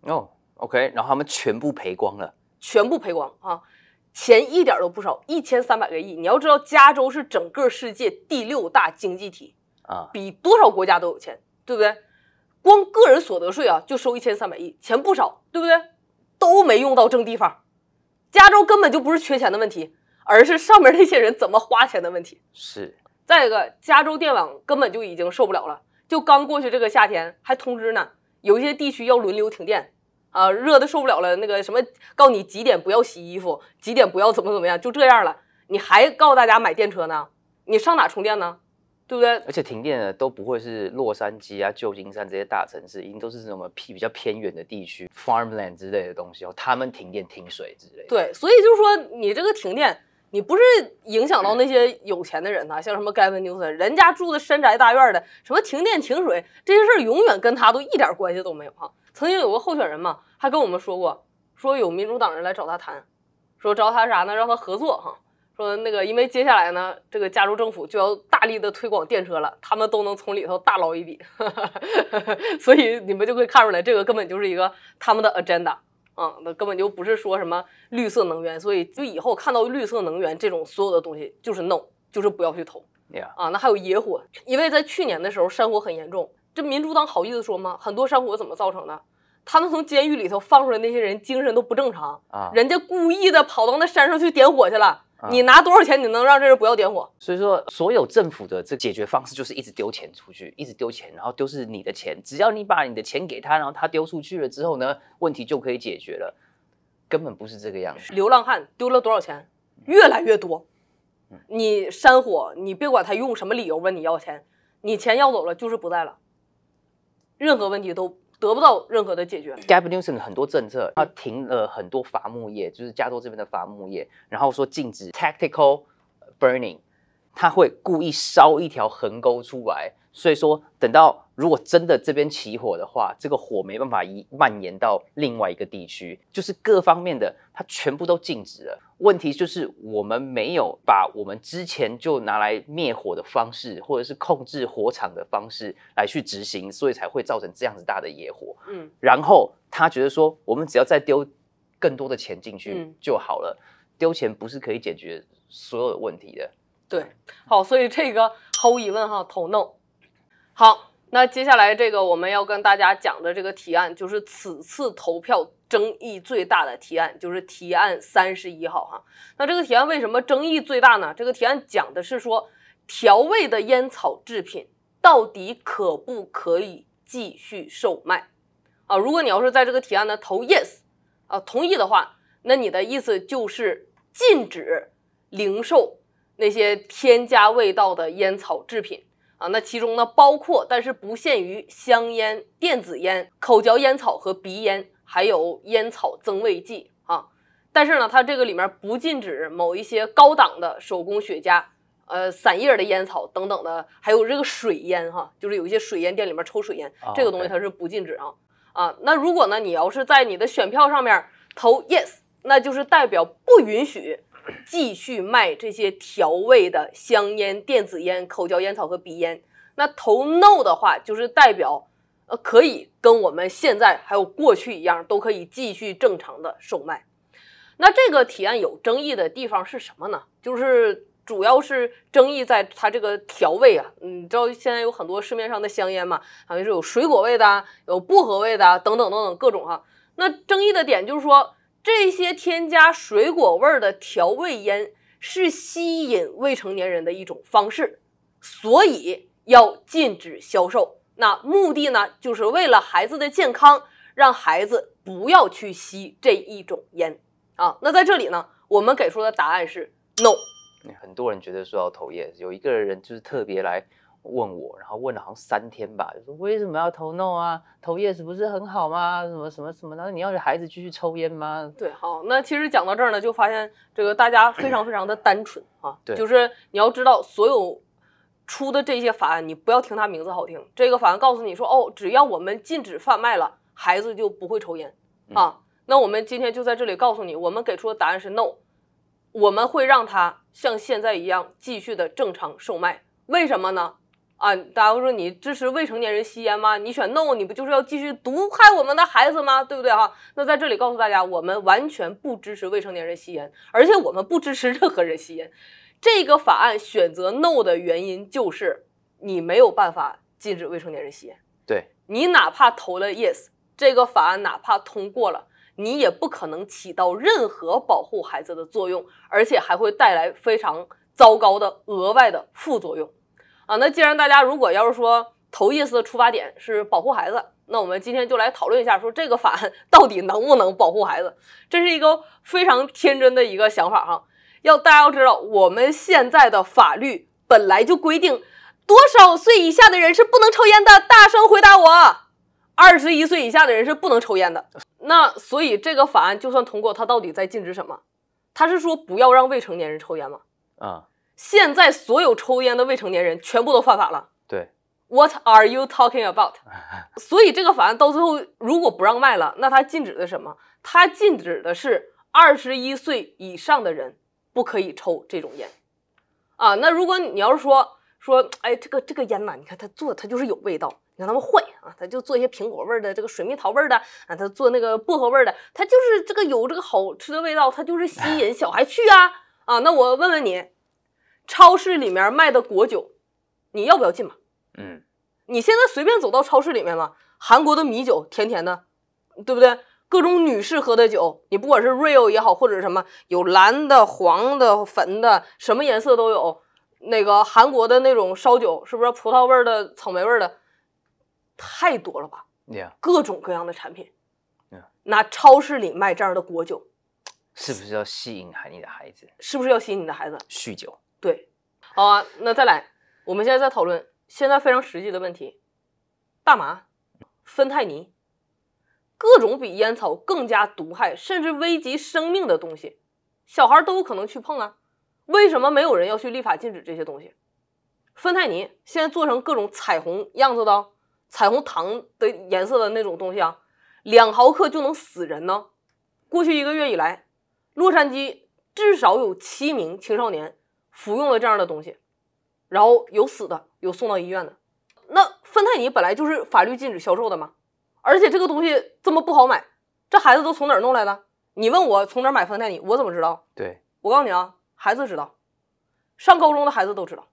哦，OK，然后他们全部赔光了，全部赔光啊！钱一点都不少，一千三百个亿。你要知道，加州是整个世界第六大经济体。啊，比多少国家都有钱，对不对？光个人所得税啊，就收一千三百亿，钱不少，对不对？都没用到正地方，加州根本就不是缺钱的问题，而是上面那些人怎么花钱的问题。是，再一个，加州电网根本就已经受不了了，就刚过去这个夏天还通知呢，有一些地区要轮流停电，啊，热的受不了了，那个什么，告你几点不要洗衣服，几点不要怎么怎么样，就这样了，你还告诉大家买电车呢？你上哪充电呢？对不对？而且停电的都不会是洛杉矶啊、旧金山这些大城市，一定都是什么偏比较偏远的地区、farmland 之类的东西哦。他们停电、停水之类。对，所以就是说，你这个停电，你不是影响到那些有钱的人啊，像什么盖文纽森，人家住的深宅大院的，什么停电、停水这些事儿，永远跟他都一点关系都没有哈。曾经有个候选人嘛，还跟我们说过，说有民主党人来找他谈，说找他啥呢？让他合作哈。说那个，因为接下来呢，这个加州政府就要大力的推广电车了，他们都能从里头大捞一笔，所以你们就会看出来，这个根本就是一个他们的 agenda 啊，那根本就不是说什么绿色能源。所以，就以后看到绿色能源这种所有的东西，就是 no，就是不要去投。啊，那还有野火，因为在去年的时候山火很严重，这民主党好意思说吗？很多山火怎么造成的？他们从监狱里头放出来那些人精神都不正常啊，人家故意的跑到那山上去点火去了。你拿多少钱，你能让这人不要点火？所以说，所有政府的这解决方式就是一直丢钱出去，一直丢钱，然后丢是你的钱。只要你把你的钱给他，然后他丢出去了之后呢，问题就可以解决了。根本不是这个样子。流浪汉丢了多少钱？越来越多。你煽火，你别管他用什么理由问你要钱，你钱要走了就是不在了，任何问题都。得不到任何的解决。Gavin Newsom 很多政策，他停了很多伐木业，就是加州这边的伐木业，然后说禁止 tactical burning，他会故意烧一条横沟出来，所以说等到如果真的这边起火的话，这个火没办法一蔓延到另外一个地区，就是各方面的他全部都禁止了。问题就是我们没有把我们之前就拿来灭火的方式，或者是控制火场的方式来去执行，所以才会造成这样子大的野火。嗯，然后他觉得说，我们只要再丢更多的钱进去就好了，丢钱不是可以解决所有问题的。对，好，所以这个毫无疑问哈，头弄好。那接下来这个我们要跟大家讲的这个提案，就是此次投票争议最大的提案，就是提案三十一号哈。那这个提案为什么争议最大呢？这个提案讲的是说，调味的烟草制品到底可不可以继续售卖啊？如果你要是在这个提案呢投 yes 啊同意的话，那你的意思就是禁止零售那些添加味道的烟草制品。啊，那其中呢包括，但是不限于香烟、电子烟、口嚼烟草和鼻烟，还有烟草增味剂啊。但是呢，它这个里面不禁止某一些高档的手工雪茄、呃散叶的烟草等等的，还有这个水烟哈，就是有一些水烟店里面抽水烟，这个东西它是不禁止啊啊。那如果呢，你要是在你的选票上面投 yes，那就是代表不允许。继续卖这些调味的香烟、电子烟、口嚼烟草和鼻烟。那投 no 的话，就是代表呃，可以跟我们现在还有过去一样，都可以继续正常的售卖。那这个提案有争议的地方是什么呢？就是主要是争议在它这个调味啊。你知道现在有很多市面上的香烟嘛，好像是有水果味的，有薄荷味的，等等等等各种啊。那争议的点就是说。这些添加水果味儿的调味烟是吸引未成年人的一种方式，所以要禁止销售。那目的呢，就是为了孩子的健康，让孩子不要去吸这一种烟啊。那在这里呢，我们给出的答案是 no。很多人觉得说要投烟，有一个人就是特别来。问我，然后问了好像三天吧，就说为什么要投 no 啊？投 yes 不是很好吗？什么什么什么？那你要孩子继续抽烟吗？对，好。那其实讲到这儿呢，就发现这个大家非常非常的单纯啊。对，就是你要知道，所有出的这些法案，你不要听它名字好听。这个法案告诉你说，哦，只要我们禁止贩卖了，孩子就不会抽烟啊。那我们今天就在这里告诉你，我们给出的答案是 no，我们会让它像现在一样继续的正常售卖。为什么呢？啊，大家会说你支持未成年人吸烟吗？你选 no，你不就是要继续毒害我们的孩子吗？对不对哈？那在这里告诉大家，我们完全不支持未成年人吸烟，而且我们不支持任何人吸烟。这个法案选择 no 的原因就是你没有办法禁止未成年人吸烟。对你哪怕投了 yes，这个法案哪怕通过了，你也不可能起到任何保护孩子的作用，而且还会带来非常糟糕的额外的副作用。啊，那既然大家如果要是说头意思的出发点是保护孩子，那我们今天就来讨论一下，说这个法案 到底能不能保护孩子？这是一个非常天真的一个想法哈。要大家要知道，我们现在的法律本来就规定多少岁以下的人是不能抽烟的。大声回答我，二十一岁以下的人是不能抽烟的。那所以这个法案就算通过，它到底在禁止什么？他是说不要让未成年人抽烟吗？啊。现在所有抽烟的未成年人全部都犯法了。对，What are you talking about？所以这个法案到最后，如果不让卖了，那它禁止的什么？它禁止的是二十一岁以上的人不可以抽这种烟。啊，那如果你要是说说，哎，这个这个烟呐，你看它做它就是有味道，你看他们坏啊，他就做一些苹果味的、这个水蜜桃味的啊，他做那个薄荷味的，他就是这个有这个好吃的味道，他就是吸引小孩去啊。啊，那我问问你。超市里面卖的果酒，你要不要进嘛？嗯，你现在随便走到超市里面嘛，韩国的米酒，甜甜的，对不对？各种女士喝的酒，你不管是 real 也好，或者什么有蓝的、黄的、粉的，什么颜色都有。那个韩国的那种烧酒，是不是葡萄味的、草莓味的？太多了吧！呀，各种各样的产品。嗯，那超市里卖这样的果酒，是不是要吸引你的孩子？是不是要吸引你的孩子酗酒？对，好啊，那再来，我们现在在讨论现在非常实际的问题：大麻、芬太尼，各种比烟草更加毒害甚至危及生命的东西，小孩都有可能去碰啊。为什么没有人要去立法禁止这些东西？芬太尼现在做成各种彩虹样子的、彩虹糖的颜色的那种东西啊，两毫克就能死人呢。过去一个月以来，洛杉矶至少有七名青少年。服用了这样的东西，然后有死的，有送到医院的。那芬太尼本来就是法律禁止销售的嘛，而且这个东西这么不好买，这孩子都从哪儿弄来的？你问我从哪儿买芬太尼，我怎么知道？对，我告诉你啊，孩子知道，上高中的孩子都知道。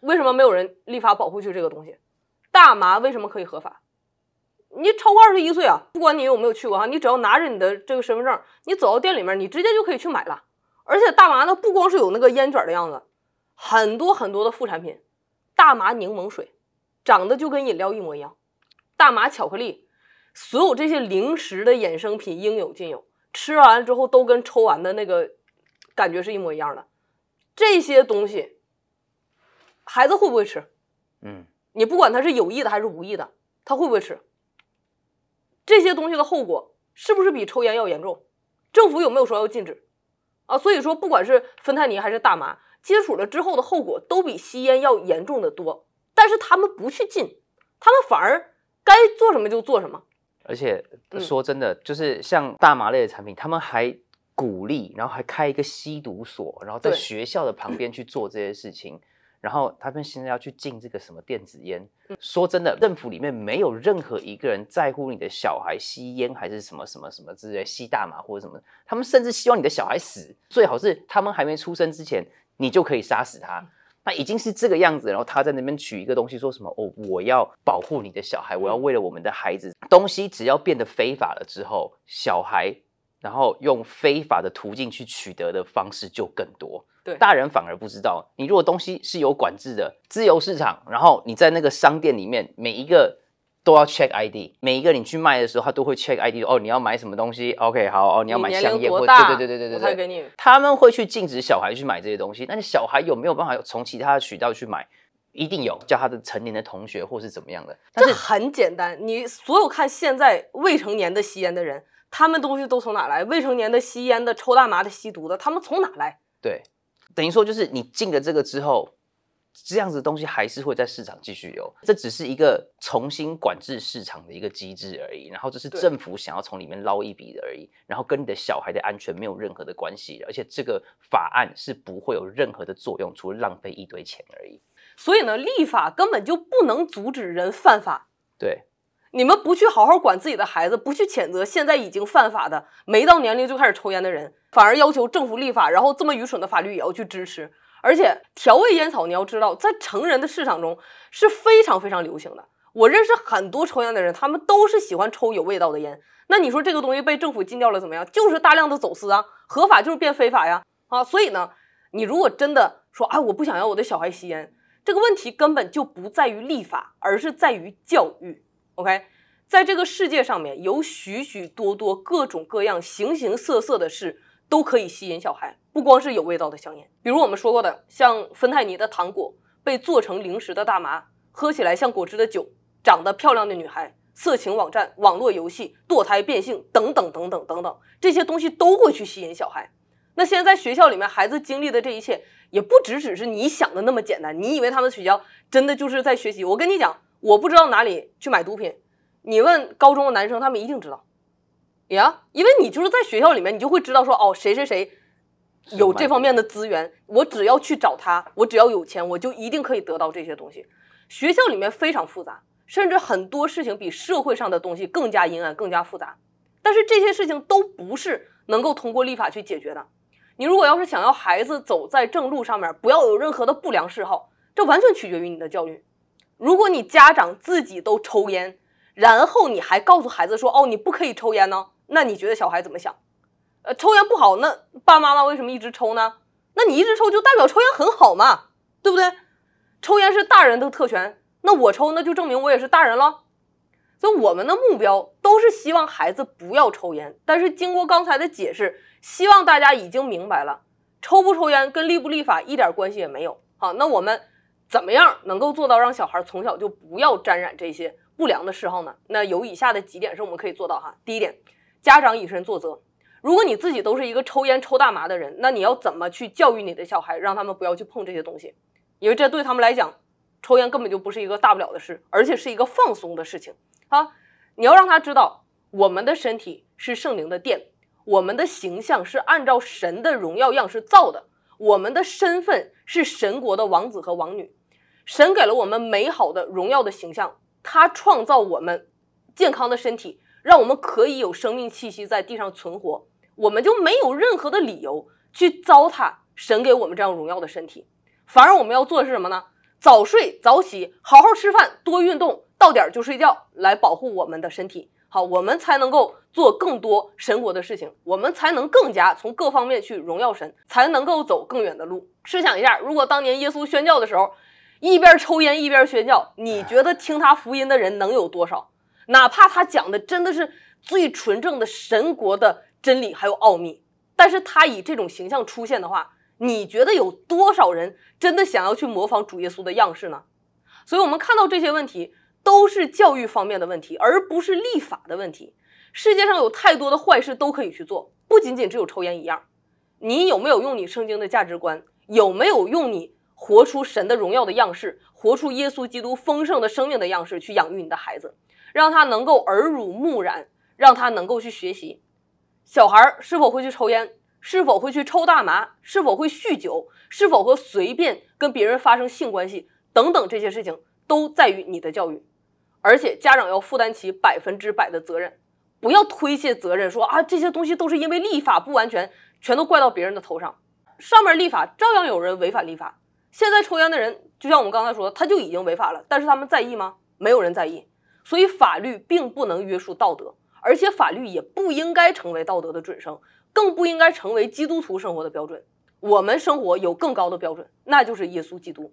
为什么没有人立法保护去这个东西？大麻为什么可以合法？你超过二十一岁啊，不管你有没有去过哈，你只要拿着你的这个身份证，你走到店里面，你直接就可以去买了。而且大麻呢，不光是有那个烟卷的样子，很多很多的副产品，大麻柠檬水，长得就跟饮料一模一样，大麻巧克力，所有这些零食的衍生品应有尽有，吃完之后都跟抽完的那个感觉是一模一样的。这些东西，孩子会不会吃？嗯，你不管他是有意的还是无意的，他会不会吃？这些东西的后果是不是比抽烟要严重？政府有没有说要禁止？啊，所以说不管是芬太尼还是大麻，接触了之后的后果都比吸烟要严重的多。但是他们不去禁，他们反而该做什么就做什么。而且说真的，就是像大麻类的产品，他们还鼓励，然后还开一个吸毒所，然后在学校的旁边去做这些事情。然后他们现在要去禁这个什么电子烟，说真的，政府里面没有任何一个人在乎你的小孩吸烟还是什么什么什么之类吸大麻或者什么，他们甚至希望你的小孩死，最好是他们还没出生之前你就可以杀死他。那已经是这个样子，然后他在那边取一个东西说什么哦，我要保护你的小孩，我要为了我们的孩子，东西只要变得非法了之后，小孩然后用非法的途径去取得的方式就更多。大人反而不知道，你如果东西是有管制的，自由市场，然后你在那个商店里面，每一个都要 check ID，每一个你去卖的时候，他都会 check ID，哦，你要买什么东西？OK，好，哦，你要买香烟，对对对对对对，他们会去禁止小孩去买这些东西。那你小孩有没有办法从其他的渠道去买？一定有，叫他的成年的同学或是怎么样的。但这很简单，你所有看现在未成年的吸烟的人，他们东西都从哪来？未成年的吸烟的、抽大麻的、吸毒的，他们从哪来？对。等于说，就是你进了这个之后，这样子的东西还是会在市场继续有，这只是一个重新管制市场的一个机制而已。然后这是政府想要从里面捞一笔的而已，然后跟你的小孩的安全没有任何的关系，而且这个法案是不会有任何的作用，除了浪费一堆钱而已。所以呢，立法根本就不能阻止人犯法。对。你们不去好好管自己的孩子，不去谴责现在已经犯法的、没到年龄就开始抽烟的人，反而要求政府立法，然后这么愚蠢的法律也要去支持。而且调味烟草，你要知道，在成人的市场中是非常非常流行的。我认识很多抽烟的人，他们都是喜欢抽有味道的烟。那你说这个东西被政府禁掉了怎么样？就是大量的走私啊，合法就是变非法呀啊！所以呢，你如果真的说哎，我不想要我的小孩吸烟，这个问题根本就不在于立法，而是在于教育。OK，在这个世界上面有许许多多各种各样、形形色色的事，都可以吸引小孩。不光是有味道的香烟，比如我们说过的，像芬太尼的糖果，被做成零食的大麻，喝起来像果汁的酒，长得漂亮的女孩，色情网站、网络游戏、堕胎、变性等等等等等等，这些东西都会去吸引小孩。那现在在学校里面孩子经历的这一切，也不只只是你想的那么简单。你以为他们学校真的就是在学习？我跟你讲。我不知道哪里去买毒品，你问高中的男生，他们一定知道呀，因为你就是在学校里面，你就会知道说，哦，谁谁谁有这方面的资源，我只要去找他，我只要有钱，我就一定可以得到这些东西。学校里面非常复杂，甚至很多事情比社会上的东西更加阴暗、更加复杂。但是这些事情都不是能够通过立法去解决的。你如果要是想要孩子走在正路上面，不要有任何的不良嗜好，这完全取决于你的教育。如果你家长自己都抽烟，然后你还告诉孩子说，哦，你不可以抽烟呢，那你觉得小孩怎么想？呃，抽烟不好，那爸妈妈为什么一直抽呢？那你一直抽就代表抽烟很好嘛，对不对？抽烟是大人的特权，那我抽那就证明我也是大人了。所以我们的目标都是希望孩子不要抽烟。但是经过刚才的解释，希望大家已经明白了，抽不抽烟跟立不立法一点关系也没有。好，那我们。怎么样能够做到让小孩从小就不要沾染这些不良的嗜好呢？那有以下的几点是我们可以做到哈。第一点，家长以身作则。如果你自己都是一个抽烟抽大麻的人，那你要怎么去教育你的小孩，让他们不要去碰这些东西？因为这对他们来讲，抽烟根本就不是一个大不了的事，而且是一个放松的事情啊。你要让他知道，我们的身体是圣灵的殿，我们的形象是按照神的荣耀样式造的，我们的身份是神国的王子和王女。神给了我们美好的、荣耀的形象，他创造我们健康的身体，让我们可以有生命气息在地上存活。我们就没有任何的理由去糟蹋神给我们这样荣耀的身体，反而我们要做的是什么呢？早睡早起，好好吃饭，多运动，到点就睡觉，来保护我们的身体。好，我们才能够做更多神国的事情，我们才能更加从各方面去荣耀神，才能够走更远的路。试想一下，如果当年耶稣宣教的时候，一边抽烟一边宣教，你觉得听他福音的人能有多少？哪怕他讲的真的是最纯正的神国的真理还有奥秘，但是他以这种形象出现的话，你觉得有多少人真的想要去模仿主耶稣的样式呢？所以，我们看到这些问题都是教育方面的问题，而不是立法的问题。世界上有太多的坏事都可以去做，不仅仅只有抽烟一样。你有没有用你圣经的价值观？有没有用你？活出神的荣耀的样式，活出耶稣基督丰盛的生命的样式，去养育你的孩子，让他能够耳濡目染，让他能够去学习。小孩是否会去抽烟，是否会去抽大麻，是否会酗酒，是否会随便跟别人发生性关系，等等这些事情，都在于你的教育。而且家长要负担起百分之百的责任，不要推卸责任，说啊这些东西都是因为立法不完全，全都怪到别人的头上。上面立法照样有人违反立法。现在抽烟的人，就像我们刚才说，他就已经违法了。但是他们在意吗？没有人在意。所以法律并不能约束道德，而且法律也不应该成为道德的准绳，更不应该成为基督徒生活的标准。我们生活有更高的标准，那就是耶稣基督。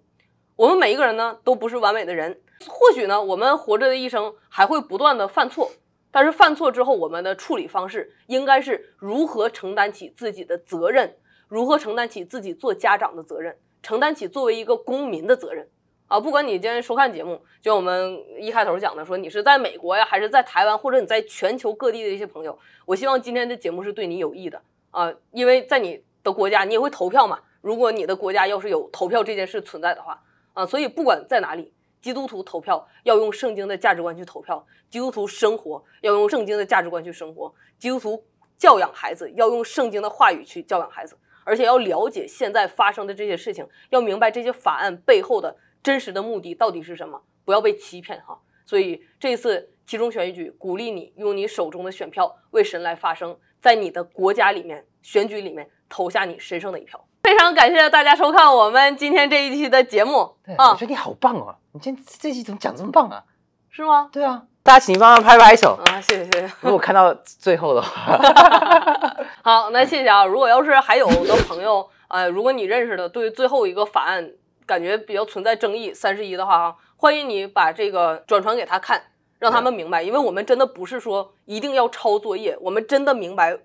我们每一个人呢，都不是完美的人。或许呢，我们活着的一生还会不断的犯错。但是犯错之后，我们的处理方式应该是如何承担起自己的责任，如何承担起自己做家长的责任。承担起作为一个公民的责任啊！不管你今天收看节目，就我们一开头讲的，说你是在美国呀，还是在台湾，或者你在全球各地的一些朋友，我希望今天的节目是对你有益的啊！因为在你的国家，你也会投票嘛。如果你的国家要是有投票这件事存在的话啊，所以不管在哪里，基督徒投票要用圣经的价值观去投票，基督徒生活要用圣经的价值观去生活，基督徒教养孩子要用圣经的话语去教养孩子。而且要了解现在发生的这些事情，要明白这些法案背后的真实的目的到底是什么，不要被欺骗哈。所以这次集中选举，鼓励你用你手中的选票为神来发声，在你的国家里面选举里面投下你神圣的一票。非常感谢大家收看我们今天这一期的节目啊！我说你好棒啊！你今天这期怎么讲这么棒啊？是吗？对啊，大家请帮忙拍拍手啊！谢谢谢谢。如果看到最后的话，好，那谢谢啊。如果要是还有的朋友，呃，如果你认识的对最后一个法案感觉比较存在争议三十一的话啊，欢迎你把这个转传给他看，让他们明白，因为我们真的不是说一定要抄作业，我们真的明白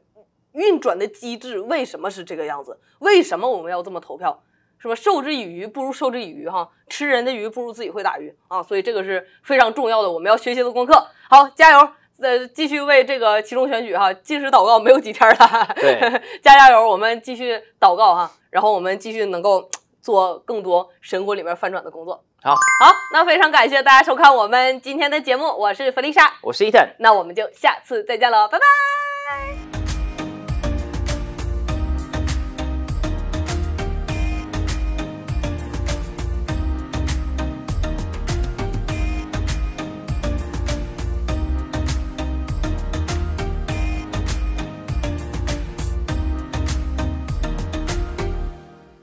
运转的机制为什么是这个样子，为什么我们要这么投票。是吧？授之以鱼不如授之以渔哈，吃人的鱼不如自己会打鱼啊，所以这个是非常重要的，我们要学习的功课。好，加油，呃，继续为这个期中选举哈，进食祷告，没有几天了，加加油，我们继续祷告哈，然后我们继续能够做更多神国里面翻转的工作。好，好，那非常感谢大家收看我们今天的节目，我是弗丽莎，我是伊森，那我们就下次再见了，拜拜。